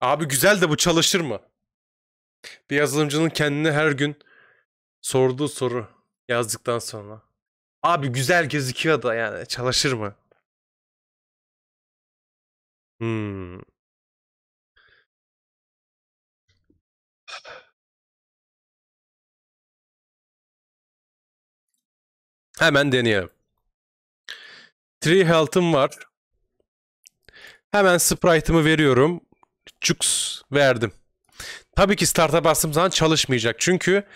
Abi güzel de bu çalışır mı? Bir yazılımcının kendine her gün sorduğu soru yazdıktan sonra. Abi güzel gözüküyor da yani çalışır mı? Hmm. Hemen deneyelim. Tree Health'ım var. Hemen Sprite'ımı veriyorum çuks verdim. Tabii ki start'a bastığım zaman çalışmayacak. Çünkü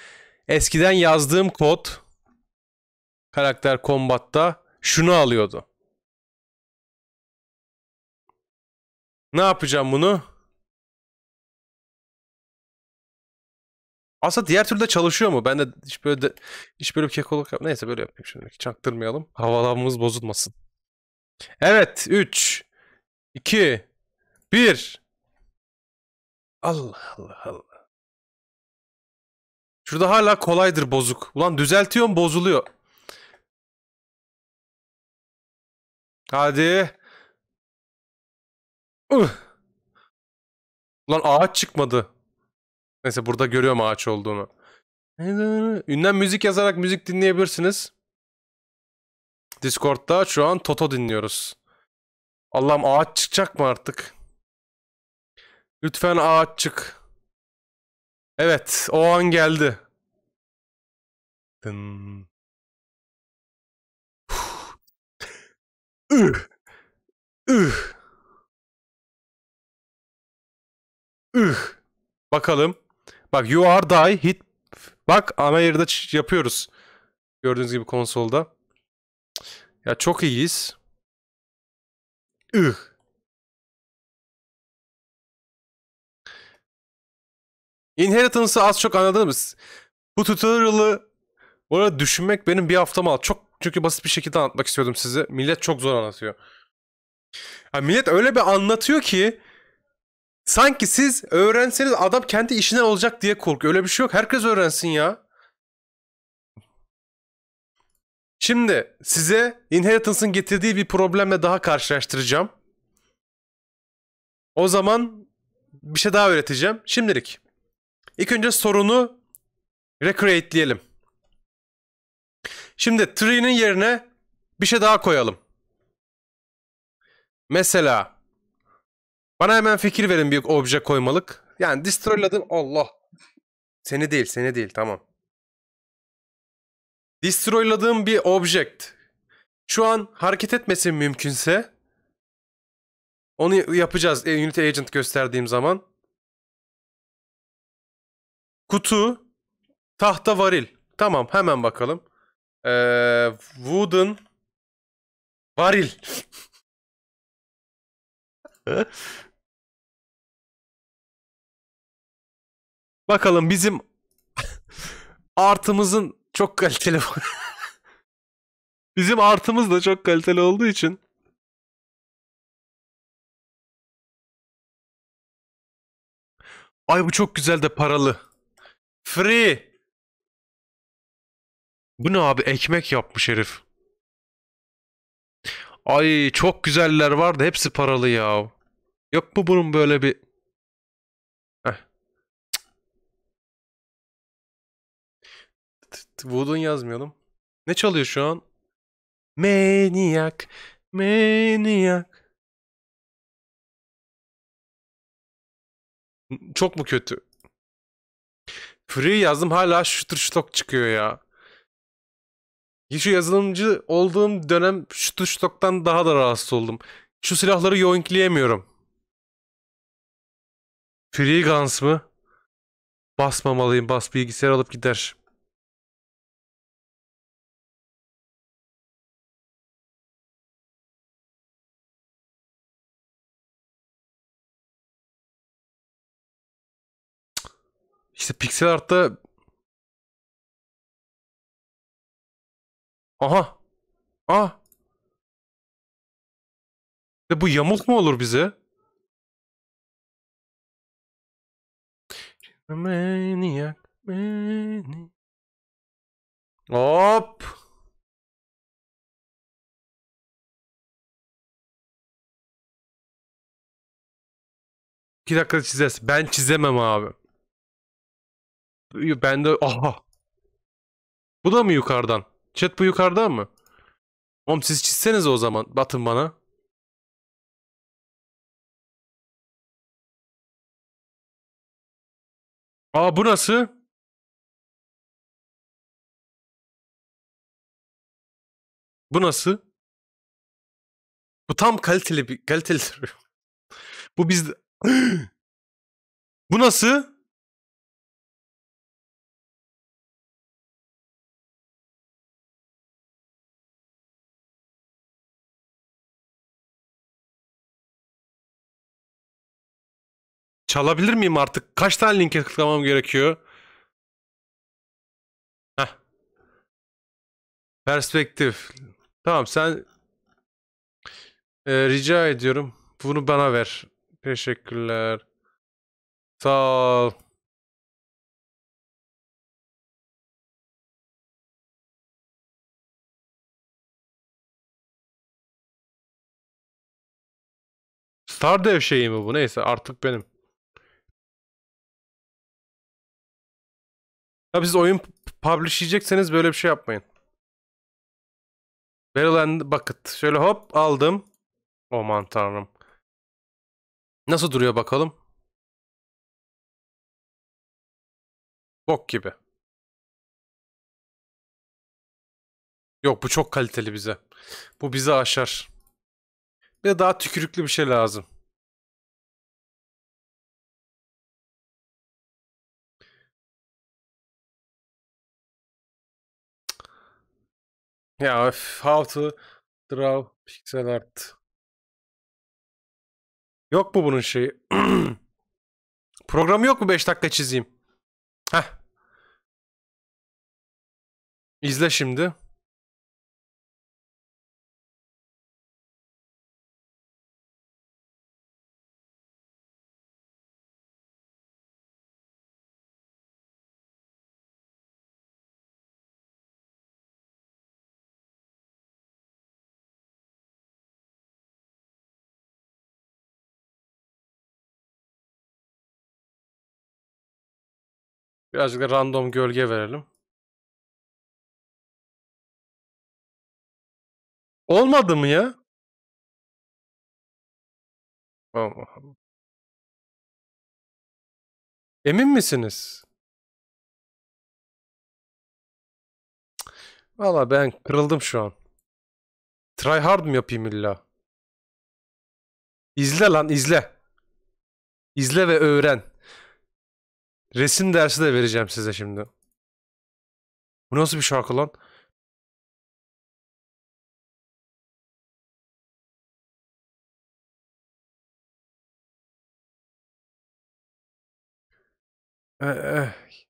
eskiden yazdığım kod karakter kombatta şunu alıyordu. Ne yapacağım bunu? Aslında diğer türlü de çalışıyor mu? Ben de hiç böyle de, hiç böyle bir kekoluk yap. Neyse böyle yapayım şimdi. Çaktırmayalım. Havalamamız bozulmasın. Evet. 3 2 1 Allah Allah Allah. Şurada hala kolaydır bozuk. Ulan düzeltiyorum bozuluyor. Hadi. Uh. Ulan ağaç çıkmadı. Neyse burada görüyorum ağaç olduğunu. Ünden müzik yazarak müzik dinleyebilirsiniz. Discord'da şu an Toto dinliyoruz. Allah'ım ağaç çıkacak mı artık? Lütfen ağaç çık. Evet, o an geldi. Dın. Üh. Üh. Üh. Bakalım. Bak you are die hit. Bak ana yerde yapıyoruz. Gördüğünüz gibi konsolda. Ya çok iyiyiz. Üh. Inheritance'ı az çok anladınız. Bu tutorial'ı burada düşünmek benim bir haftam aldı. Çok çünkü basit bir şekilde anlatmak istiyordum size. Millet çok zor anlatıyor. Yani millet öyle bir anlatıyor ki sanki siz öğrenseniz adam kendi işine olacak diye korkuyor. Öyle bir şey yok. Herkes öğrensin ya. Şimdi size Inheritance'ın getirdiği bir problemle daha karşılaştıracağım. O zaman bir şey daha öğreteceğim. Şimdilik İlk önce sorunu recreate'leyelim. Şimdi tree'nin yerine bir şey daha koyalım. Mesela bana hemen fikir verin bir obje koymalık. Yani destroyladın Allah. Seni değil seni değil tamam. Destroyladığım bir object. Şu an hareket etmesi mümkünse onu yapacağız e, Unity Agent gösterdiğim zaman. Kutu, tahta varil. Tamam hemen bakalım. Ee, wooden varil. bakalım bizim artımızın çok kaliteli Bizim artımız da çok kaliteli olduğu için Ay bu çok güzel de paralı. Free. Bu ne abi? Ekmek yapmış herif. Ay çok güzeller vardı. Hepsi paralı ya. Yok mu bunun böyle bir... Heh. Wood'un Ne çalıyor şu an? Maniac. Maniac. Çok mu kötü? Free yazdım hala şutur ştok çıkıyor ya. Şu yazılımcı olduğum dönem şutur ştoktan daha da rahatsız oldum. Şu silahları yoinkleyemiyorum. Free Guns mı? Basmamalıyım. Bas bilgisayar alıp gider. İşte pixel art'ta Aha. Ah. De bu yamuk mu olur bize? Maniac, maniac. Hop. İki dakika çizersin. Ben çizemem abi ben de aha. Bu da mı yukarıdan? Chat bu yukarıdan mı? Oğlum siz çizseniz o zaman. Batın bana. Aa bu nasıl? Bu nasıl? Bu tam kaliteli bir kaliteli. bu biz Bu nasıl? Çalabilir miyim artık? Kaç tane linke tıklamam gerekiyor? Heh. Perspektif. Tamam sen ee, rica ediyorum. Bunu bana ver. Teşekkürler. Sağ ol. dev şeyi mi bu? Neyse artık benim. Tabi siz oyun publishleyecekseniz böyle bir şey yapmayın. Verilen and Bucket. Şöyle hop aldım. Aman tanrım. Nasıl duruyor bakalım. Bok gibi. Yok bu çok kaliteli bize. Bu bizi aşar. Bir de daha tükürüklü bir şey lazım. Ya how to draw pixel art. Yok mu bunun şeyi? Programı yok mu 5 dakika çizeyim? Heh. İzle şimdi. Birazcık da random gölge verelim. Olmadı mı ya? Allah'ım. Emin misiniz? Valla ben kırıldım şu an. Try hard mı yapayım illa? İzle lan izle. İzle ve öğren. Resim dersi de vereceğim size şimdi. Bu nasıl bir şarkı lan? Ee, eh. eh.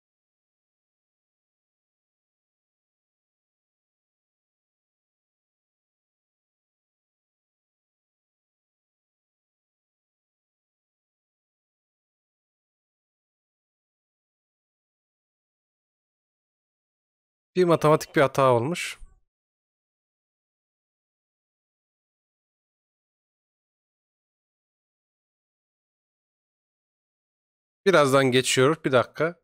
Bir matematik bir hata olmuş. Birazdan geçiyoruz. Bir dakika.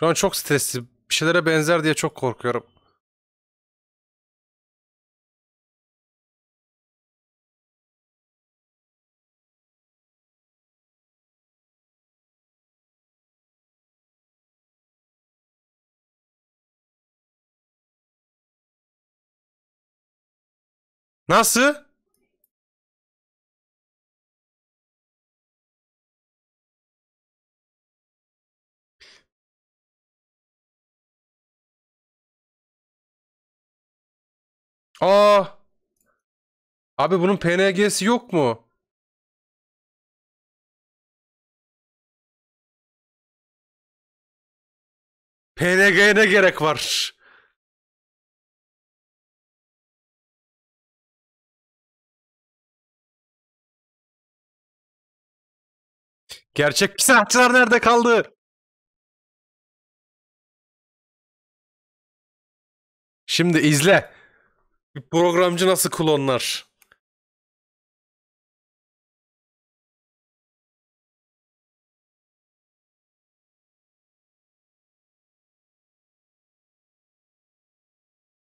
Şu an çok stresli. Bir şeylere benzer diye çok korkuyorum. Nasıl? Aa! Abi bunun PNG'si yok mu? PNG'ye ne gerek var? Gerçek sanatçılar nerede kaldı? Şimdi izle. Bir programcı nasıl klonlar?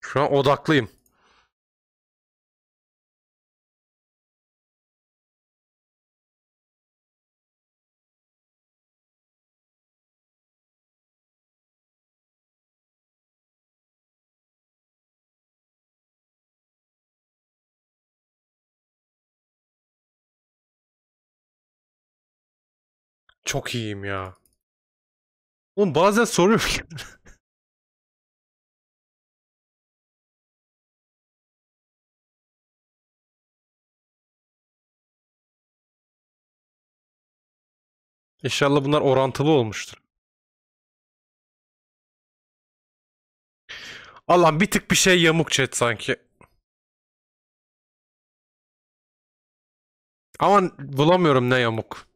Şu an odaklıyım. çok iyiyim ya. Oğlum bazen soruyorum İnşallah bunlar orantılı olmuştur. Allah'ım bir tık bir şey yamuk chat sanki. Ama bulamıyorum ne yamuk.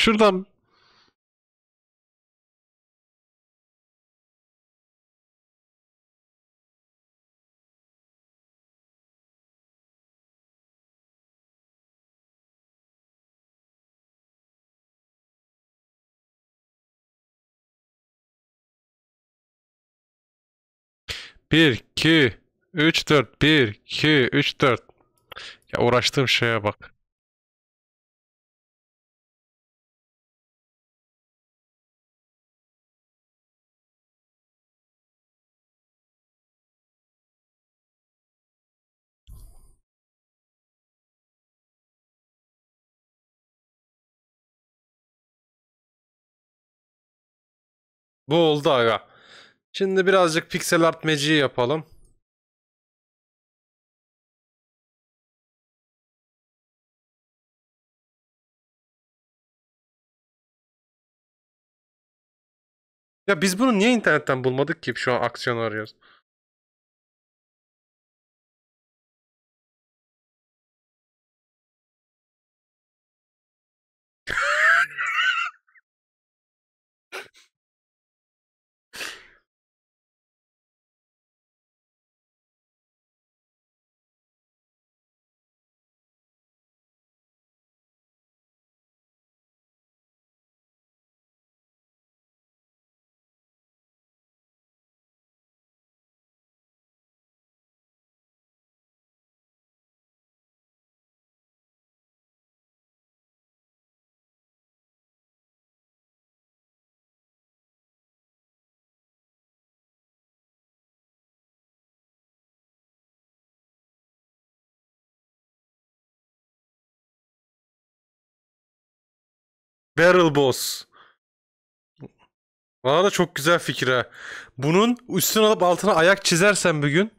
Şuradan Bir, iki, üç, dört. Bir, iki, üç, dört. Ya uğraştığım şeye bak. Bu oldu aga. Şimdi birazcık piksel art magiği yapalım. Ya biz bunu niye internetten bulmadık ki şu an aksiyon arıyoruz? Barrel Boss. Valla da çok güzel fikir ha. Bunun üstünü alıp altına ayak çizersen bir gün.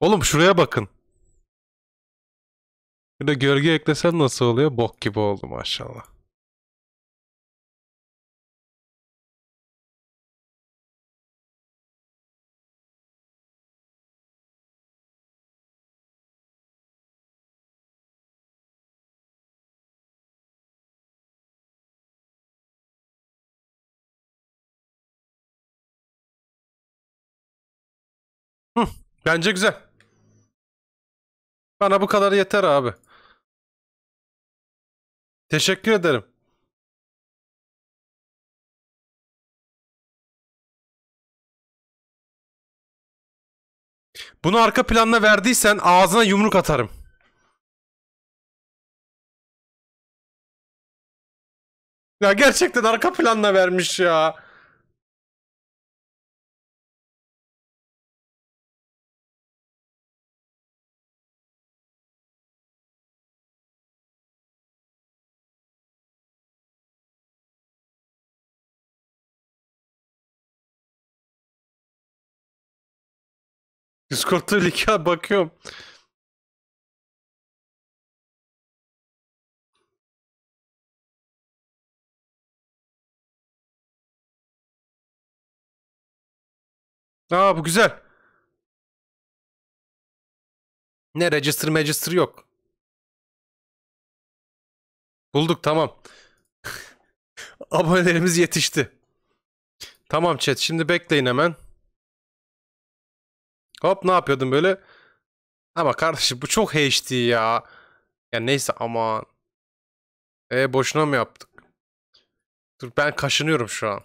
Oğlum şuraya bakın. Bir de gölge eklesen nasıl oluyor? Bok gibi oldu maşallah. Bence güzel. Bana bu kadar yeter abi. Teşekkür ederim. Bunu arka planla verdiysen ağzına yumruk atarım. Ya gerçekten arka planla vermiş ya. Discord'da linke bakıyorum. Aa bu güzel. Ne register register yok. Bulduk tamam. Abonelerimiz yetişti. Tamam chat şimdi bekleyin hemen. Hop ne yapıyordum böyle? Ama kardeşim bu çok HD ya. Ya neyse aman. E boşuna mı yaptık? Dur ben kaşınıyorum şu an.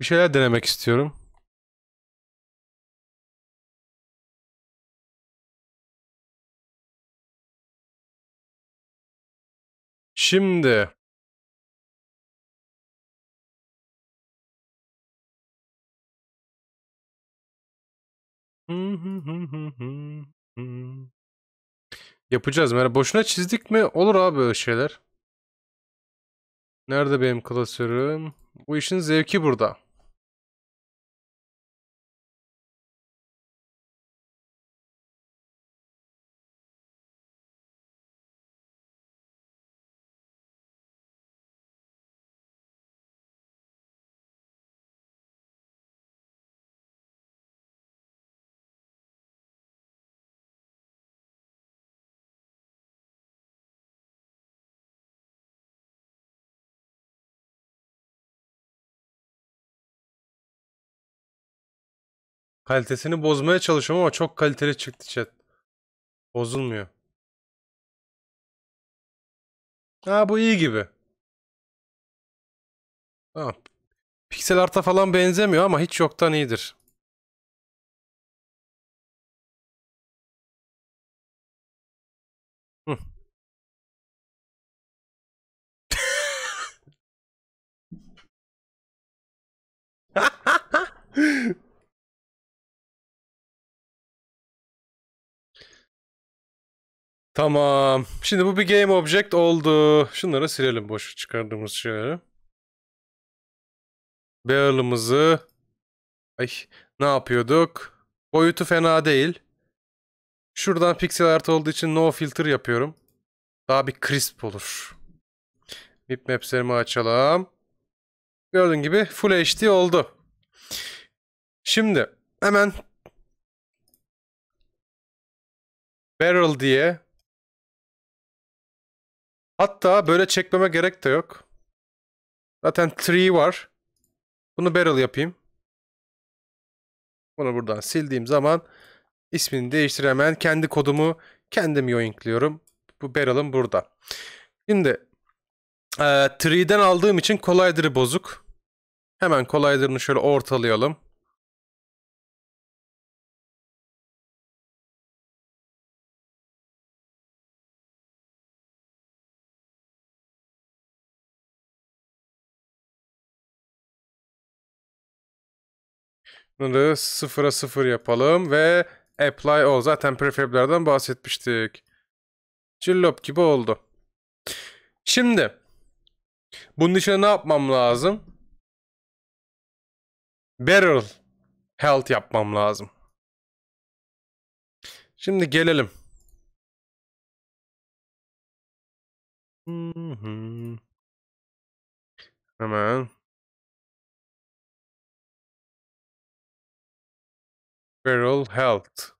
Bir şeyler denemek istiyorum. Şimdi Yapacağız. Yani boşuna çizdik mi? Olur abi böyle şeyler. Nerede benim klasörüm? Bu işin zevki burada. Kalitesini bozmaya çalışıyorum ama çok kaliteli çıktı chat. Bozulmuyor. Ha bu iyi gibi. Tamam. piksel arta falan benzemiyor ama hiç yoktan iyidir. Hı. Tamam. Şimdi bu bir game object oldu. Şunları silelim boş çıkardığımız şeyleri. Barrel'ımızı Ay ne yapıyorduk? Boyutu fena değil. Şuradan pixel art olduğu için no filter yapıyorum. Daha bir crisp olur. Bitmaps'lerimi açalım. Gördüğün gibi Full HD oldu. Şimdi hemen Barrel diye Hatta böyle çekmeme gerek de yok. Zaten tree var. Bunu barrel yapayım. Bunu buradan sildiğim zaman ismini değiştir hemen kendi kodumu kendim yoinkliyorum. Bu barrel'ım burada. Şimdi e, tree'den aldığım için collider'ı bozuk. Hemen collider'ını şöyle ortalayalım. Bunları sıfıra sıfır yapalım ve apply all. Zaten prefablerden bahsetmiştik. Cillop gibi oldu. Şimdi bunun için ne yapmam lazım? Barrel health yapmam lazım. Şimdi gelelim. Hemen Behavioral Health.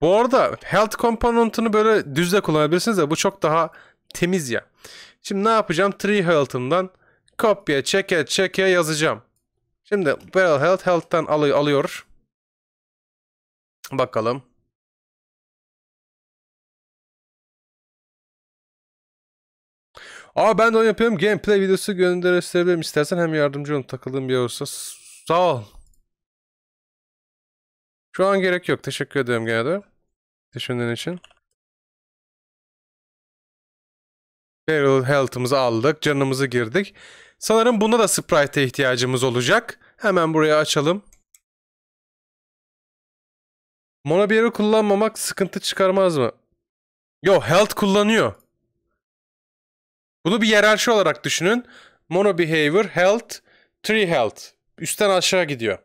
Bu arada health komponentini böyle düzle kullanabilirsiniz de bu çok daha temiz ya. Şimdi ne yapacağım? Tree Health'ımdan kopya çeke çeke yazacağım. Şimdi Behavioral Health Health'tan alıyor. Bakalım. Aa ben de onu yapıyorum. Gameplay videosu gönderebilirim. İstersen hem yardımcı olun takıldığım bir olursa. Sağ ol. Şu an gerek yok. Teşekkür ediyorum gene de. Düşündüğün için. Feral Health'ımızı aldık. Canımızı girdik. Sanırım buna da Sprite'e ihtiyacımız olacak. Hemen buraya açalım. Monobiyeri kullanmamak sıkıntı çıkarmaz mı? Yo Health kullanıyor. Bunu bir yerelşi olarak düşünün. Mono behavior, health, tree health. Üstten aşağı gidiyor.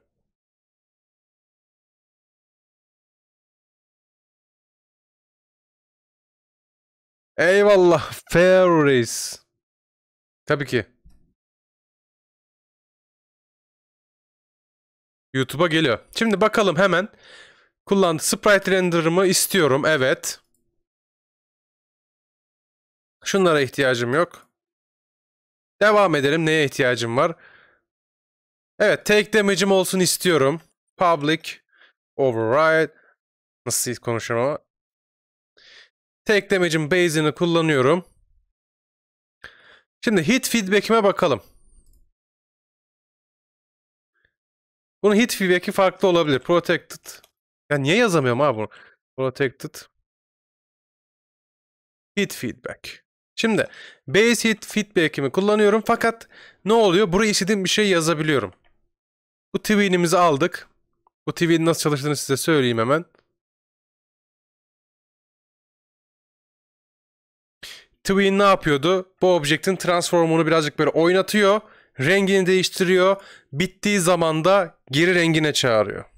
Eyvallah. Fairies. Tabii ki. YouTube'a geliyor. Şimdi bakalım hemen. Kullandı. Sprite render'ımı istiyorum. Evet. Şunlara ihtiyacım yok. Devam edelim. Neye ihtiyacım var? Evet. Take damage'im olsun istiyorum. Public. Override. Nasıl konuşuyorum ama. Take damage'im base'ini kullanıyorum. Şimdi hit feedback'ime bakalım. Bunun hit feedback'i farklı olabilir. Protected. Ya niye yazamıyorum abi bunu? Protected. Hit feedback. Şimdi base feedback'imi kullanıyorum fakat ne oluyor? Buraya istediğim bir şey yazabiliyorum. Bu twin'imizi aldık. Bu twin'in nasıl çalıştığını size söyleyeyim hemen. Twin ne yapıyordu? Bu objektin transformunu birazcık böyle oynatıyor. Rengini değiştiriyor. Bittiği zaman da geri rengine çağırıyor.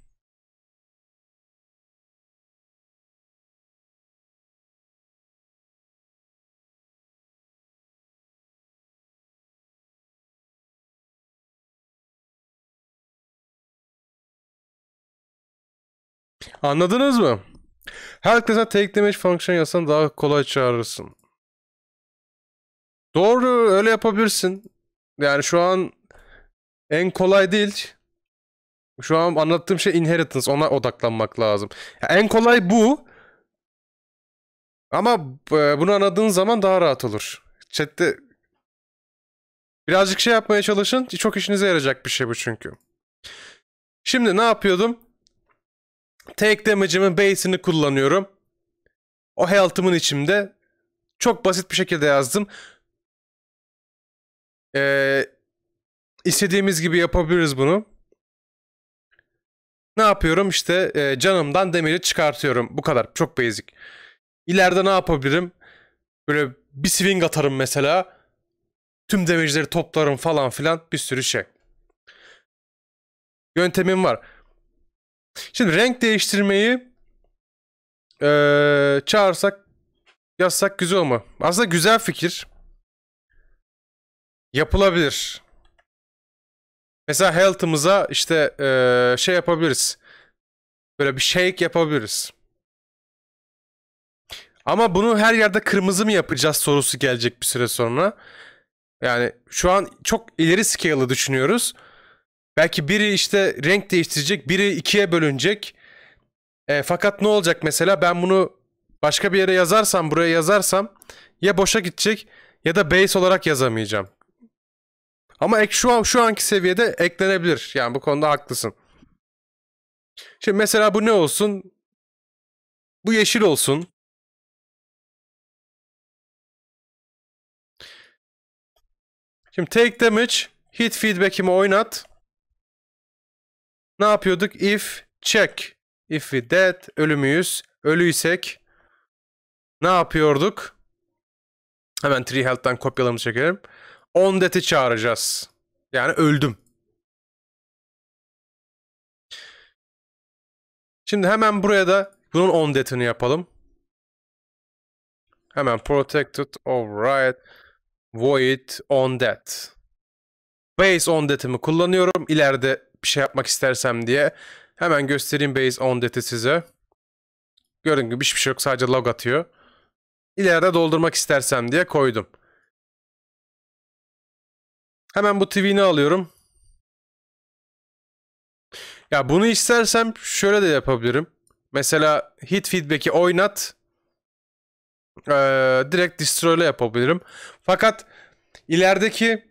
Anladınız mı? Herkese take damage function yazsan daha kolay çağırırsın. Doğru öyle yapabilirsin. Yani şu an en kolay değil. Şu an anlattığım şey inheritance. Ona odaklanmak lazım. Yani en kolay bu. Ama e, bunu anladığın zaman daha rahat olur. Chat'te birazcık şey yapmaya çalışın. Çok işinize yarayacak bir şey bu çünkü. Şimdi ne yapıyordum? Take damage'imin base'ini kullanıyorum. O health'ımın içimde. Çok basit bir şekilde yazdım. Ee, istediğimiz gibi yapabiliriz bunu. Ne yapıyorum? İşte e, canımdan demeli çıkartıyorum. Bu kadar. Çok basic. İleride ne yapabilirim? Böyle bir swing atarım mesela. Tüm damage'leri toplarım falan filan. Bir sürü şey. Yöntemim var. Şimdi renk değiştirmeyi e, çağırsak yazsak güzel olma. Aslında güzel fikir. Yapılabilir. Mesela health'ımıza işte e, şey yapabiliriz. Böyle bir shake yapabiliriz. Ama bunu her yerde kırmızı mı yapacağız sorusu gelecek bir süre sonra. Yani şu an çok ileri scale'ı düşünüyoruz. Belki biri işte renk değiştirecek, biri ikiye bölünecek. E, fakat ne olacak mesela ben bunu başka bir yere yazarsam, buraya yazarsam ya boşa gidecek ya da base olarak yazamayacağım. Ama ek şu an şu anki seviyede eklenebilir. Yani bu konuda haklısın. Şimdi mesela bu ne olsun? Bu yeşil olsun. Şimdi take damage, hit feedback'imi oynat ne yapıyorduk? If check. If we dead, ölü müyüz? Ölüysek ne yapıyorduk? Hemen Tree Health'tan kopyalarımı çekelim. On death'i çağıracağız. Yani öldüm. Şimdi hemen buraya da bunun on death'ini yapalım. Hemen protected, alright, void, on death. Base on death'imi kullanıyorum. İleride bir şey yapmak istersem diye. Hemen göstereyim base on deti size. Görün gibi hiçbir şey yok sadece log atıyor. İleride doldurmak istersem diye koydum. Hemen bu TV'ni alıyorum. Ya bunu istersem şöyle de yapabilirim. Mesela hit feedback'i oynat. Ee, direkt destroy'la yapabilirim. Fakat ilerideki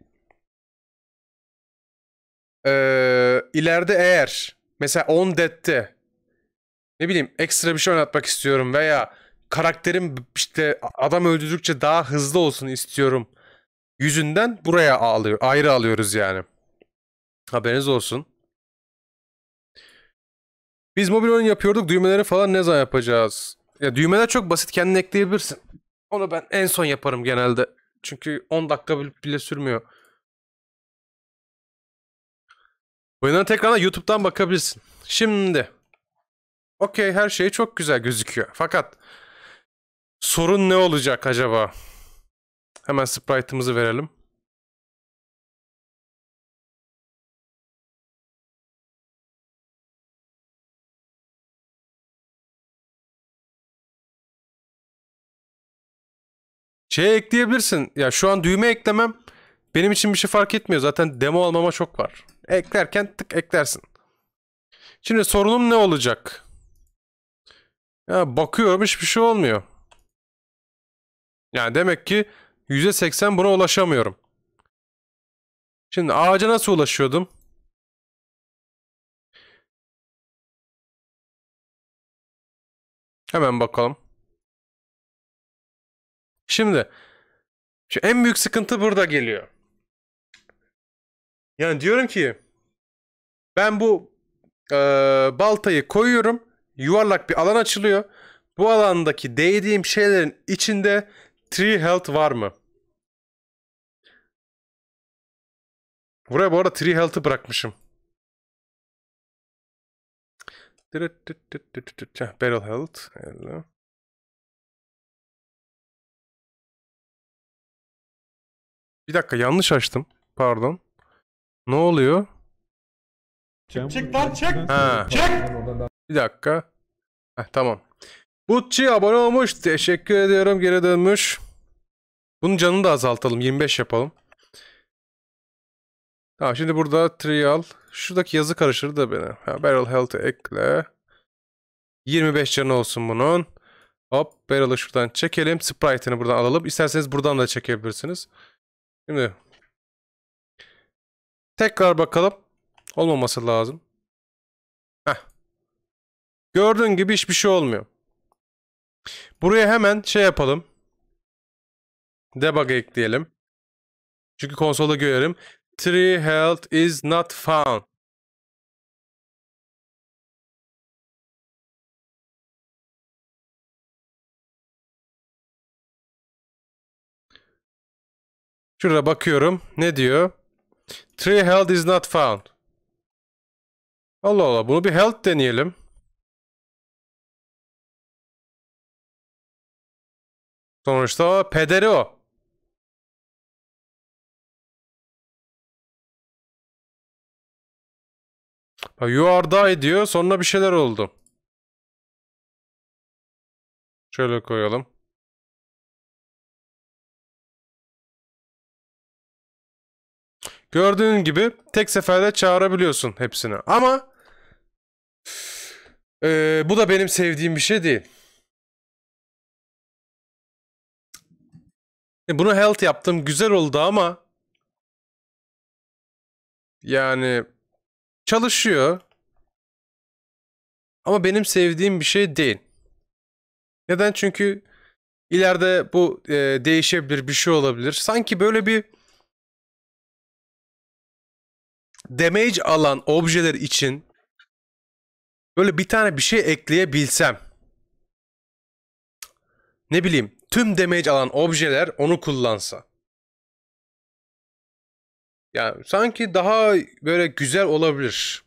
ee, ileride eğer mesela 10 Dead'te ne bileyim ekstra bir şey oynatmak istiyorum veya karakterim işte adam öldürdükçe daha hızlı olsun istiyorum yüzünden buraya alıyor, ayrı alıyoruz yani. Haberiniz olsun. Biz mobil oyun yapıyorduk. Düğmeleri falan ne zaman yapacağız? Ya düğmeler çok basit. kendin ekleyebilirsin. Onu ben en son yaparım genelde. Çünkü 10 dakika bile sürmüyor. Oyunların tekrarına YouTube'dan bakabilirsin. Şimdi. Okey her şey çok güzel gözüküyor. Fakat sorun ne olacak acaba? Hemen sprite'ımızı verelim. Şeye ekleyebilirsin. Ya şu an düğme eklemem benim için bir şey fark etmiyor. Zaten demo almama çok var. Eklerken tık eklersin. Şimdi sorunum ne olacak? Ya bakıyorum hiçbir şey olmuyor. Yani demek ki %80 buna ulaşamıyorum. Şimdi ağaca nasıl ulaşıyordum? Hemen bakalım. Şimdi şu en büyük sıkıntı burada geliyor. Yani diyorum ki ben bu e, baltayı koyuyorum. Yuvarlak bir alan açılıyor. Bu alandaki değdiğim şeylerin içinde tree health var mı? Buraya bu arada tree health'ı bırakmışım. Barrel health. Hello. Bir dakika yanlış açtım. Pardon. Ne oluyor? Çık çık lan çık. Ha. Çık. Şey bir dakika. Heh, tamam. Butçi abone olmuş. Teşekkür ediyorum. Geri dönmüş. Bunun canını da azaltalım. 25 yapalım. Tamam şimdi burada trial. Şuradaki yazı karışır da beni. Ha, barrel health ekle. 25 canı olsun bunun. Hop barrel'ı şuradan çekelim. Sprite'ini buradan alalım. İsterseniz buradan da çekebilirsiniz. Şimdi Tekrar bakalım. Olmaması lazım. Heh. Gördüğün gibi hiçbir şey olmuyor. Buraya hemen şey yapalım. Debug ekleyelim. Çünkü konsola görelim. Tree health is not found. Şurada bakıyorum. Ne diyor? Tree health is not found. Allah Allah bunu bir health deneyelim. Sonuçta o pederi o. You are die diyor. Sonra bir şeyler oldu. Şöyle koyalım. Gördüğün gibi tek seferde çağırabiliyorsun hepsini. Ama e, bu da benim sevdiğim bir şey değil. E, bunu health yaptım. Güzel oldu ama yani çalışıyor. Ama benim sevdiğim bir şey değil. Neden? Çünkü ileride bu e, değişebilir, bir şey olabilir. Sanki böyle bir damage alan objeler için böyle bir tane bir şey ekleyebilsem ne bileyim tüm damage alan objeler onu kullansa. Yani sanki daha böyle güzel olabilir.